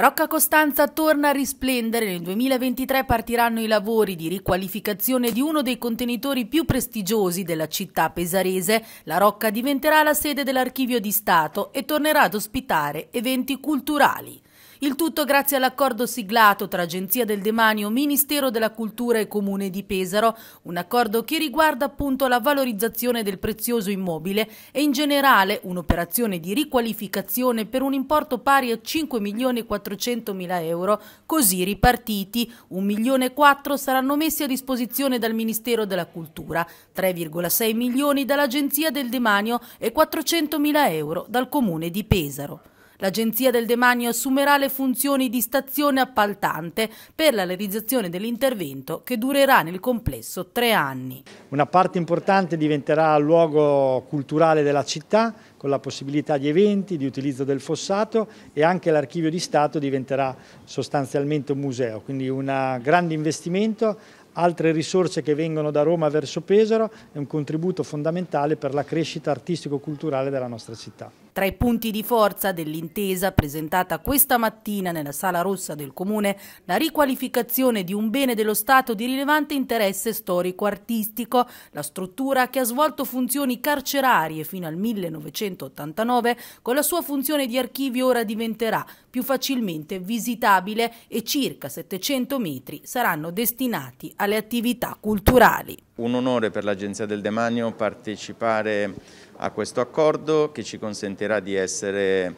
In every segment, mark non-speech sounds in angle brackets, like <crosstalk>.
Rocca Costanza torna a risplendere, nel 2023 partiranno i lavori di riqualificazione di uno dei contenitori più prestigiosi della città pesarese. La Rocca diventerà la sede dell'Archivio di Stato e tornerà ad ospitare eventi culturali. Il tutto grazie all'accordo siglato tra Agenzia del Demanio, Ministero della Cultura e Comune di Pesaro, un accordo che riguarda appunto la valorizzazione del prezioso immobile e in generale un'operazione di riqualificazione per un importo pari a 5.400.000 euro, così ripartiti 1.400.000 saranno messi a disposizione dal Ministero della Cultura, 3,6 milioni dall'Agenzia del Demanio e 400.000 euro dal Comune di Pesaro. L'Agenzia del Demanio assumerà le funzioni di stazione appaltante per la realizzazione dell'intervento che durerà nel complesso tre anni. Una parte importante diventerà luogo culturale della città con la possibilità di eventi, di utilizzo del fossato e anche l'archivio di Stato diventerà sostanzialmente un museo, quindi un eh, grande investimento altre risorse che vengono da Roma verso Pesaro è un contributo fondamentale per la crescita artistico-culturale della nostra città. Tra i punti di forza dell'intesa presentata questa mattina nella Sala Rossa del Comune, la riqualificazione di un bene dello Stato di rilevante interesse storico-artistico, la struttura che ha svolto funzioni carcerarie fino al 1989, con la sua funzione di archivio ora diventerà più facilmente visitabile e circa 700 metri saranno destinati alla principali attività culturali. Un onore per l'Agenzia del Demanio partecipare a questo accordo che ci consentirà di essere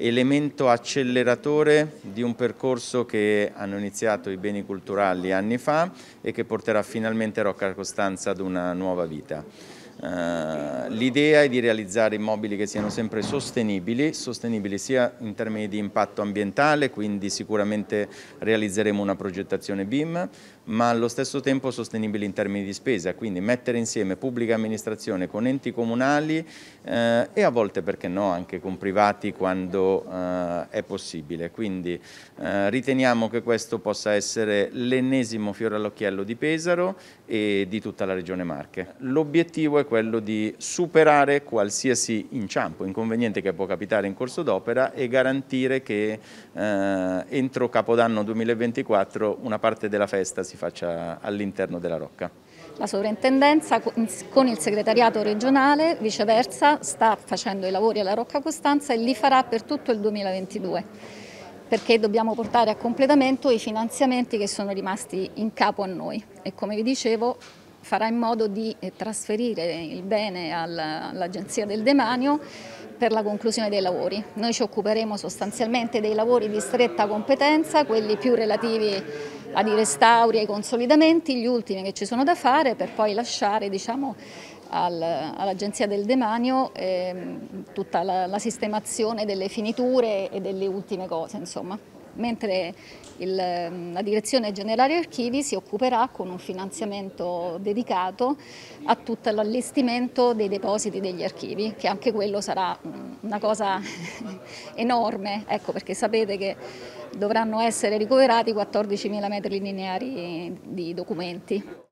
elemento acceleratore di un percorso che hanno iniziato i beni culturali anni fa e che porterà finalmente Rocca Costanza ad una nuova vita. Eh, l'idea è di realizzare immobili che siano sempre sostenibili, sostenibili sia in termini di impatto ambientale, quindi sicuramente realizzeremo una progettazione BIM, ma allo stesso tempo sostenibili in termini di spesa, quindi mettere insieme pubblica amministrazione con enti comunali eh, e a volte, perché no, anche con privati quando eh, è possibile. Quindi eh, riteniamo che questo possa essere l'ennesimo fiore all'occhiello di Pesaro e di tutta la regione Marche. L'obiettivo è quello di superare qualsiasi inciampo, inconveniente che può capitare in corso d'opera e garantire che eh, entro Capodanno 2024 una parte della festa si faccia all'interno della Rocca. La sovrintendenza con il segretariato regionale viceversa sta facendo i lavori alla Rocca Costanza e li farà per tutto il 2022 perché dobbiamo portare a completamento i finanziamenti che sono rimasti in capo a noi e come vi dicevo farà in modo di eh, trasferire il bene all'Agenzia del Demanio per la conclusione dei lavori. Noi ci occuperemo sostanzialmente dei lavori di stretta competenza, quelli più relativi ai restauri e ai consolidamenti, gli ultimi che ci sono da fare per poi lasciare diciamo, all'Agenzia del Demanio eh, tutta la, la sistemazione delle finiture e delle ultime cose. Insomma mentre il, la Direzione Generale Archivi si occuperà con un finanziamento dedicato a tutto l'allestimento dei depositi degli archivi, che anche quello sarà una cosa <laughs> enorme, ecco perché sapete che dovranno essere ricoverati 14.000 metri lineari di documenti.